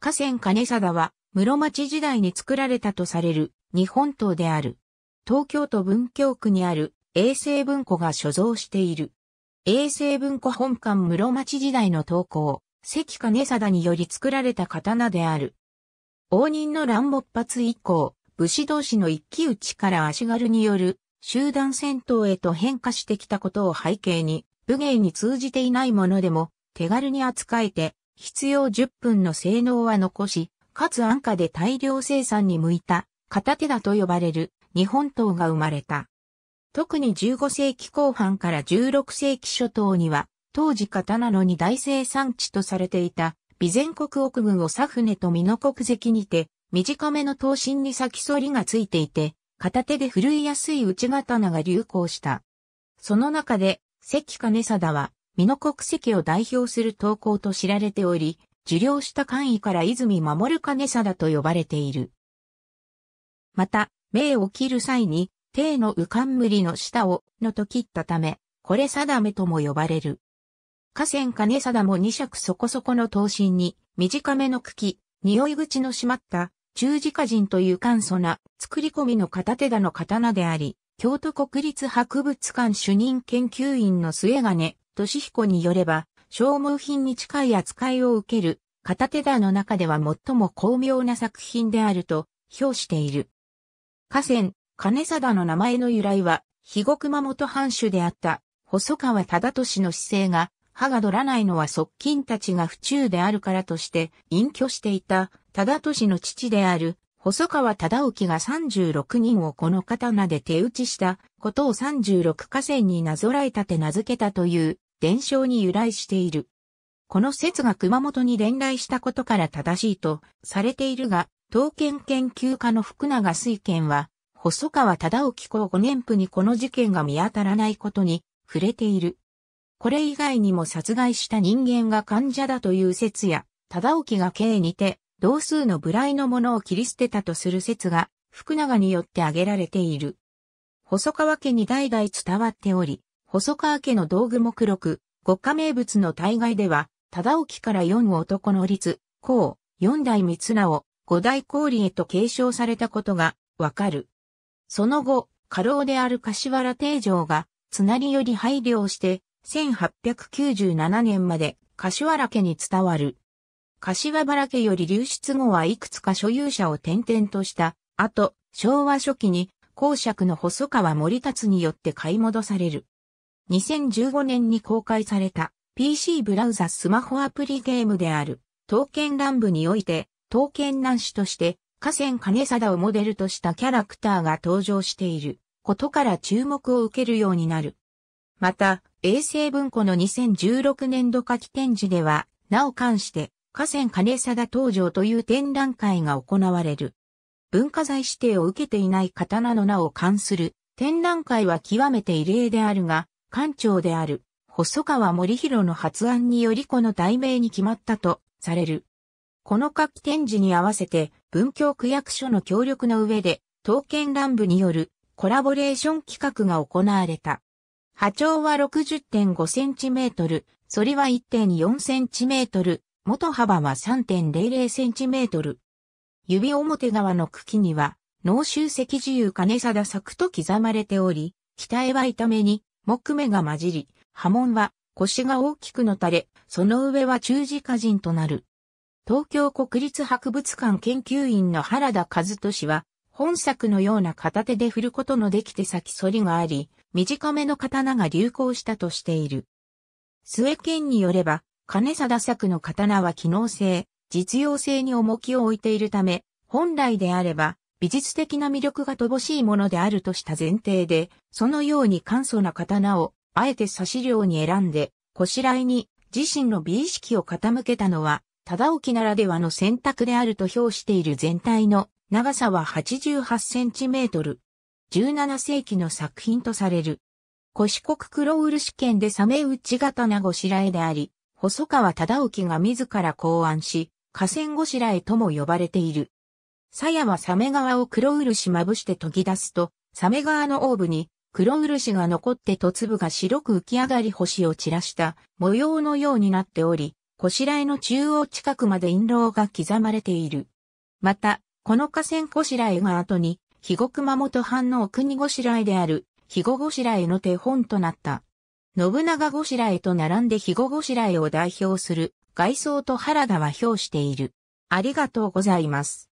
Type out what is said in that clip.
河川金貞は室町時代に作られたとされる日本刀である。東京都文京区にある衛星文庫が所蔵している。衛星文庫本館室町時代の投稿、関金貞により作られた刀である。応仁の乱勃発以降、武士同士の一騎打ちから足軽による集団戦闘へと変化してきたことを背景に、武芸に通じていないものでも手軽に扱えて必要10分の性能は残し、かつ安価で大量生産に向いた片手だと呼ばれる日本刀が生まれた。特に15世紀後半から16世紀初頭には、当時刀の二大生産地とされていた、備前国奥軍をサフネと美濃国籍にて、短めの刀身に先反りがついていて、片手で振るいやすい内刀が流行した。その中で、関金貞は、美濃国籍を代表する投稿と知られており、受領した官位から泉守兼貞と呼ばれている。また、命を切る際に、帝の浮冠の下を、のと切ったため、これ定めとも呼ばれる。河川金貞も二尺そこそこの刀身に、短めの茎、匂い口の閉まった、十字家人という簡素な、作り込みの片手だの刀であり、京都国立博物館主任研究員の末金俊彦によれば、消耗品に近い扱いを受ける、片手田の中では最も巧妙な作品であると、評している。河川、金貞の名前の由来は、肥後熊本藩主であった、細川忠俊の姿勢が、歯が取らないのは側近たちが不中であるからとして、隠居していた、忠俊の父である、細川忠興が36人をこの刀で手打ちしたことを36河川になぞらえたて名付けたという伝承に由来している。この説が熊本に伝来したことから正しいとされているが、刀剣研究家の福永水賢は、細川忠興公年譜にこの事件が見当たらないことに触れている。これ以外にも殺害した人間が患者だという説や、忠興が刑にて、同数の無来のものを切り捨てたとする説が、福永によって挙げられている。細川家に代々伝わっており、細川家の道具目録、五家名物の大概では、忠興から四男の律、甲、四代三を、五代氷へと継承されたことがわかる。その後、家老である柏原定城が、津波より配慮をして、1897年まで柏原家に伝わる。柏原家より流出後はいくつか所有者を転々とした、後、昭和初期に公爵の細川森達によって買い戻される。2015年に公開された PC ブラウザスマホアプリゲームである、刀剣乱舞において、刀剣男子として、河川金貞をモデルとしたキャラクターが登場していることから注目を受けるようになる。また、衛星文庫の2016年度書き展示では、なお関して、河川金貞登場という展覧会が行われる。文化財指定を受けていない刀の名を関する展覧会は極めて異例であるが、館長である、細川森弘の発案によりこの題名に決まったとされる。この書き展示に合わせて、文京区役所の協力の上で、刀剣乱舞によるコラボレーション企画が行われた。波長は 60.5cm、反りは 1.4cm、元幅は 3.00cm。指表側の茎には、脳集積自由金貞作と刻まれており、北へは痛めに、木目が混じり、波紋は腰が大きくのたれ、その上は中字下人となる。東京国立博物館研究員の原田和俊は、本作のような片手で振ることのできて先反りがあり、短めの刀が流行したとしている。末剣によれば、金貞作の刀は機能性、実用性に重きを置いているため、本来であれば、美術的な魅力が乏しいものであるとした前提で、そのように簡素な刀を、あえて刺し量に選んで、こしらえに自身の美意識を傾けたのは、忠興ならではの選択であると評している全体の長さは88センチメートル。17世紀の作品とされる。腰国黒漆剣でサメち刀ごしらえであり、細川忠興が自ら考案し、河川ごしらえとも呼ばれている。鞘はサメ川を黒漆まぶして研ぎ出すと、サメ川のオーブに黒漆が残ってと粒が白く浮き上がり星を散らした模様のようになっており、こしらえの中央近くまで印籠が刻まれている。また、この河川こしらえが後に、肥後熊本藩の国ごしらえである、肥後ごしらえの手本となった。信長ごしらえと並んで肥後ごしらえを代表する外装と原田は表している。ありがとうございます。